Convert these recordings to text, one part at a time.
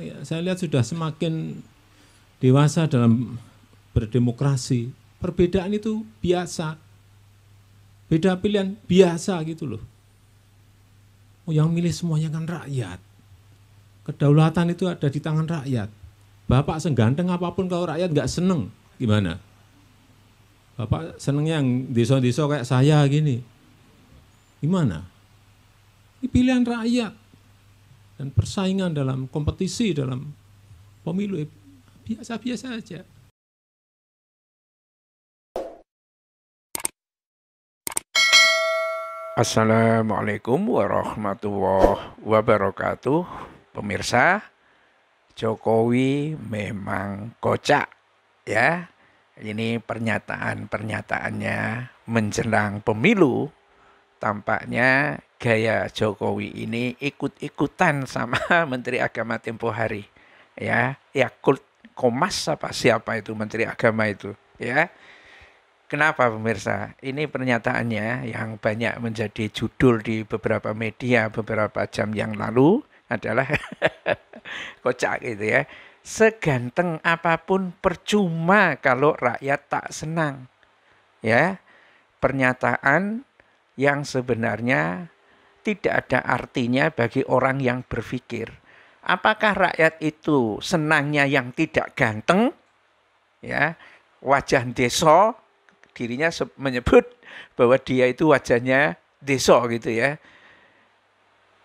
Oh ya, saya lihat sudah semakin dewasa dalam berdemokrasi. Perbedaan itu biasa. Beda pilihan biasa gitu loh. Oh, yang milih semuanya kan rakyat. Kedaulatan itu ada di tangan rakyat. Bapak seganteng apapun kalau rakyat nggak seneng, gimana? Bapak seneng yang diso diso kayak saya gini. Gimana? Ini pilihan rakyat dan persaingan dalam kompetisi dalam pemilu eh, biasa-biasa saja. -biasa Assalamualaikum warahmatullahi wabarakatuh. Pemirsa, Jokowi memang kocak ya. Ini pernyataan-pernyataannya menjelang pemilu tampaknya gaya Jokowi ini ikut-ikutan sama Menteri Agama tempo hari. Ya, ya kult komas apa siapa itu Menteri Agama itu, ya. Kenapa pemirsa? Ini pernyataannya yang banyak menjadi judul di beberapa media beberapa jam yang lalu adalah kocak gitu ya. Seganteng apapun percuma kalau rakyat tak senang. Ya. Pernyataan yang sebenarnya tidak ada artinya bagi orang yang berpikir. Apakah rakyat itu senangnya yang tidak ganteng? Ya, wajah deso dirinya menyebut bahwa dia itu wajahnya deso gitu ya.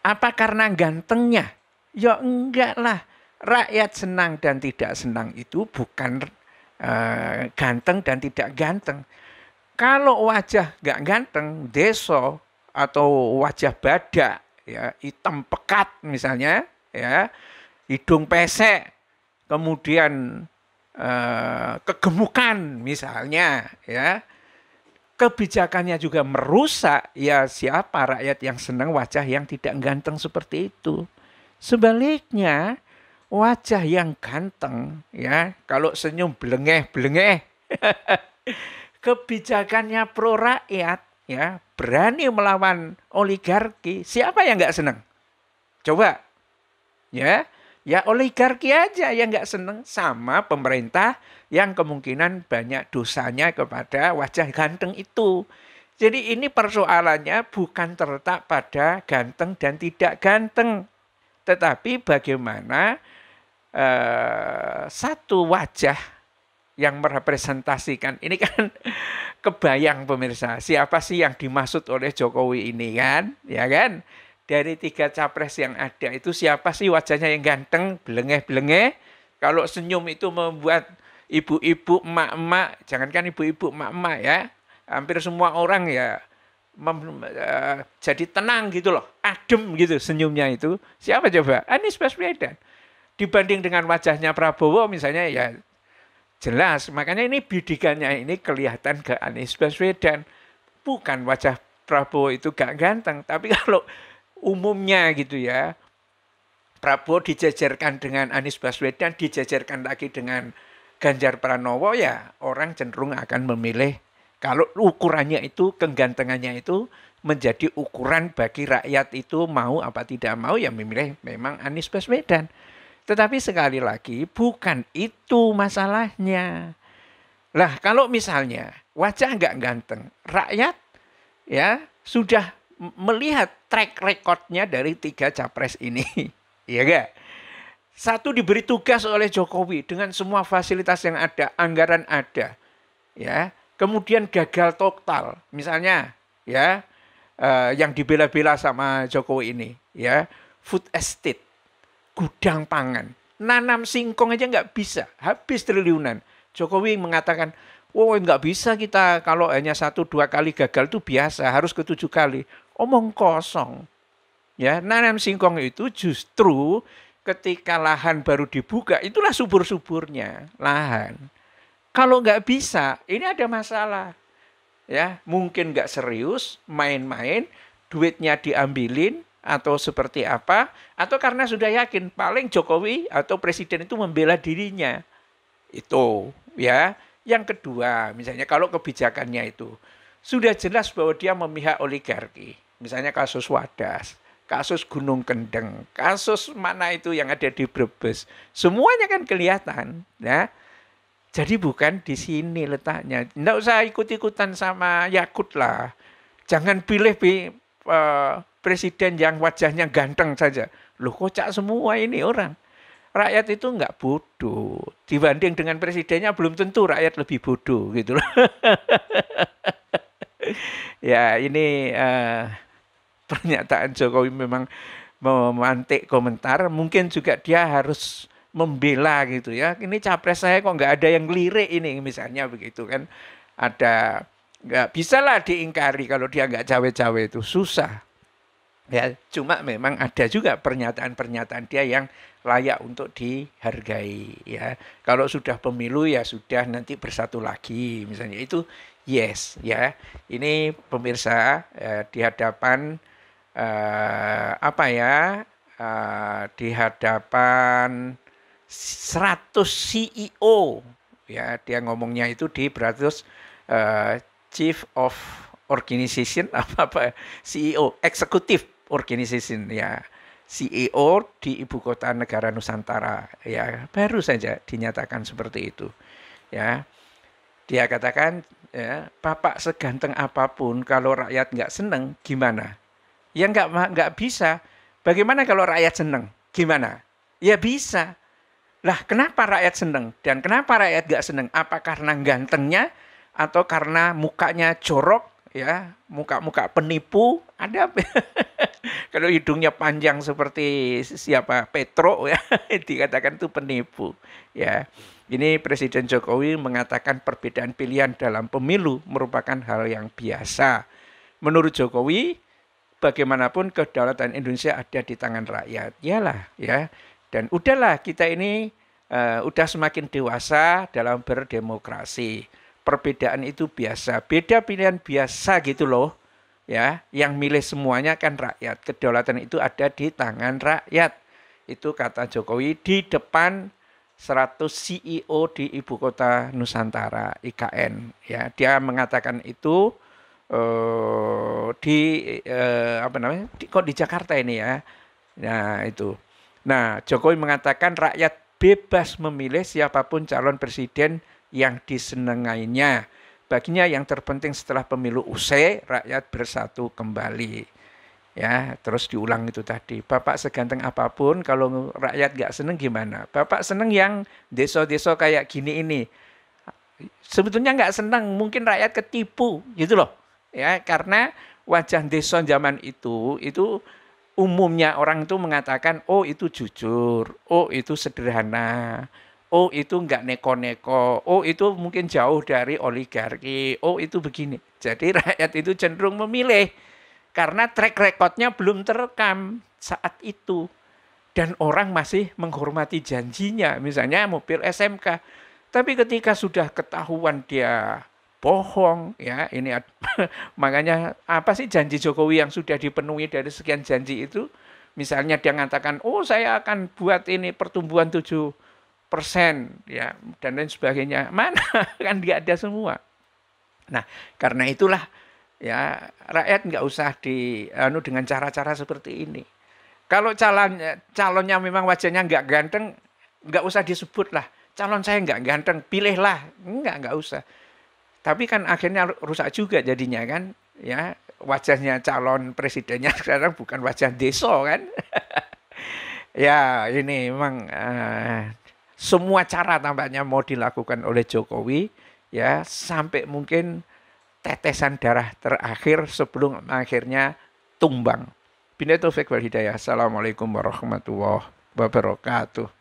Apa karena gantengnya? Ya enggak lah. Rakyat senang dan tidak senang itu bukan uh, ganteng dan tidak ganteng kalau wajah nggak ganteng, deso atau wajah badak, ya hitam pekat misalnya, ya hidung pesek, kemudian eh, kegemukan misalnya, ya kebijakannya juga merusak, ya siapa rakyat yang senang wajah yang tidak ganteng seperti itu. Sebaliknya, wajah yang ganteng, ya kalau senyum belengeh-belengeh, kebijakannya pro rakyat ya berani melawan oligarki siapa yang nggak seneng coba ya ya oligarki aja yang nggak seneng sama pemerintah yang kemungkinan banyak dosanya kepada wajah ganteng itu jadi ini persoalannya bukan terletak pada ganteng dan tidak ganteng tetapi bagaimana eh, satu wajah yang merepresentasikan. Ini kan kebayang pemirsa, siapa sih yang dimaksud oleh Jokowi ini kan? Ya kan? Dari tiga capres yang ada itu siapa sih wajahnya yang ganteng, belengeh-belengeh? Kalau senyum itu membuat ibu-ibu, emak-emak, jangankan ibu-ibu, emak-emak ya, hampir semua orang ya mem, uh, jadi tenang gitu loh, adem gitu senyumnya itu. Siapa coba? Anies Baswedan. Dibanding dengan wajahnya Prabowo misalnya ya Jelas, makanya ini bidikannya ini kelihatan ke Anies Baswedan. Bukan wajah Prabowo itu gak ganteng, tapi kalau umumnya gitu ya, Prabowo dijajarkan dengan Anies Baswedan, dijajarkan lagi dengan Ganjar Pranowo ya orang cenderung akan memilih kalau ukurannya itu kegantengannya itu menjadi ukuran bagi rakyat itu mau apa tidak mau ya memilih memang Anies Baswedan. Tetapi sekali lagi bukan itu masalahnya. Lah kalau misalnya wajah nggak ganteng, rakyat ya sudah melihat track recordnya dari tiga capres ini. ya gak? Satu diberi tugas oleh Jokowi dengan semua fasilitas yang ada, anggaran ada. Ya, kemudian gagal total. Misalnya, ya, uh, yang dibela-bela sama Jokowi ini, ya, food estate gudang pangan. Nanam singkong aja nggak bisa, habis triliunan. Jokowi mengatakan, oh nggak bisa kita kalau hanya satu dua kali gagal itu biasa, harus ketujuh kali. Omong kosong. Ya, nanam singkong itu justru ketika lahan baru dibuka, itulah subur-suburnya lahan. Kalau nggak bisa, ini ada masalah. Ya, mungkin nggak serius, main-main, duitnya diambilin, atau seperti apa atau karena sudah yakin paling Jokowi atau presiden itu membela dirinya itu ya yang kedua misalnya kalau kebijakannya itu sudah jelas bahwa dia memihak oligarki misalnya kasus Wadas kasus Gunung Kendeng kasus mana itu yang ada di Brebes semuanya kan kelihatan ya jadi bukan di sini letaknya. Tidak usah ikut-ikutan sama Yakut lah. Jangan pilih Eh, presiden yang wajahnya ganteng saja. Loh kocak semua ini orang. Rakyat itu enggak bodoh. Dibanding dengan presidennya belum tentu rakyat lebih bodoh gitu loh. ya ini uh, pernyataan Jokowi memang memantik komentar. Mungkin juga dia harus membela gitu ya. Ini capres saya kok enggak ada yang lirik ini misalnya begitu kan. Ada nggak bisa lah diingkari kalau dia nggak cawe-cawe itu susah. Ya, cuma memang ada juga pernyataan-pernyataan dia yang layak untuk dihargai ya. Kalau sudah pemilu ya sudah nanti bersatu lagi misalnya itu yes ya. Ini pemirsa ya, di hadapan eh, apa ya? Eh, di hadapan 100 CEO ya dia ngomongnya itu di beratus eh, Chief of Organization apa apa ya? CEO Executive Organization ya CEO di ibu kota negara Nusantara ya baru saja dinyatakan seperti itu ya dia katakan ya bapak seganteng apapun kalau rakyat nggak seneng gimana ya nggak nggak bisa bagaimana kalau rakyat seneng gimana ya bisa lah kenapa rakyat seneng dan kenapa rakyat nggak seneng apa karena gantengnya atau karena mukanya jorok ya muka-muka penipu ada kalau hidungnya panjang seperti siapa Petro ya dikatakan itu penipu ya ini Presiden Jokowi mengatakan perbedaan pilihan dalam pemilu merupakan hal yang biasa menurut Jokowi bagaimanapun kedaulatan Indonesia ada di tangan rakyat iyalah ya dan udahlah kita ini uh, udah semakin dewasa dalam berdemokrasi perbedaan itu biasa. Beda pilihan biasa gitu loh. Ya, yang milih semuanya kan rakyat. Kedaulatan itu ada di tangan rakyat. Itu kata Jokowi di depan 100 CEO di ibu kota Nusantara IKN ya. Dia mengatakan itu eh, di eh, apa namanya? Di, kok di Jakarta ini ya. Nah, itu. Nah, Jokowi mengatakan rakyat bebas memilih siapapun calon presiden yang disenengainya. Baginya yang terpenting setelah pemilu usai, rakyat bersatu kembali. Ya, terus diulang itu tadi. Bapak seganteng apapun, kalau rakyat gak seneng gimana? Bapak seneng yang deso-deso kayak gini ini. Sebetulnya nggak seneng, mungkin rakyat ketipu gitu loh. Ya, karena wajah deso zaman itu, itu umumnya orang itu mengatakan, oh itu jujur, oh itu sederhana, oh itu nggak neko-neko, oh itu mungkin jauh dari oligarki, oh itu begini. Jadi rakyat itu cenderung memilih karena track recordnya belum terekam saat itu. Dan orang masih menghormati janjinya, misalnya mobil SMK. Tapi ketika sudah ketahuan dia bohong, ya ini makanya apa sih janji Jokowi yang sudah dipenuhi dari sekian janji itu? Misalnya dia mengatakan, oh saya akan buat ini pertumbuhan tujuh persen ya dan lain sebagainya mana kan dia ada semua nah karena itulah ya rakyat nggak usah di anu dengan cara-cara seperti ini kalau calonnya calonnya memang wajahnya nggak ganteng nggak usah disebut lah calon saya nggak ganteng pilihlah nggak nggak usah tapi kan akhirnya rusak juga jadinya kan ya wajahnya calon presidennya sekarang bukan wajah deso kan ya ini memang uh, semua cara tampaknya mau dilakukan oleh Jokowi ya sampai mungkin tetesan darah terakhir sebelum akhirnya tumbang. Bina Taufik wal Hidayah. Assalamualaikum warahmatullahi wabarakatuh.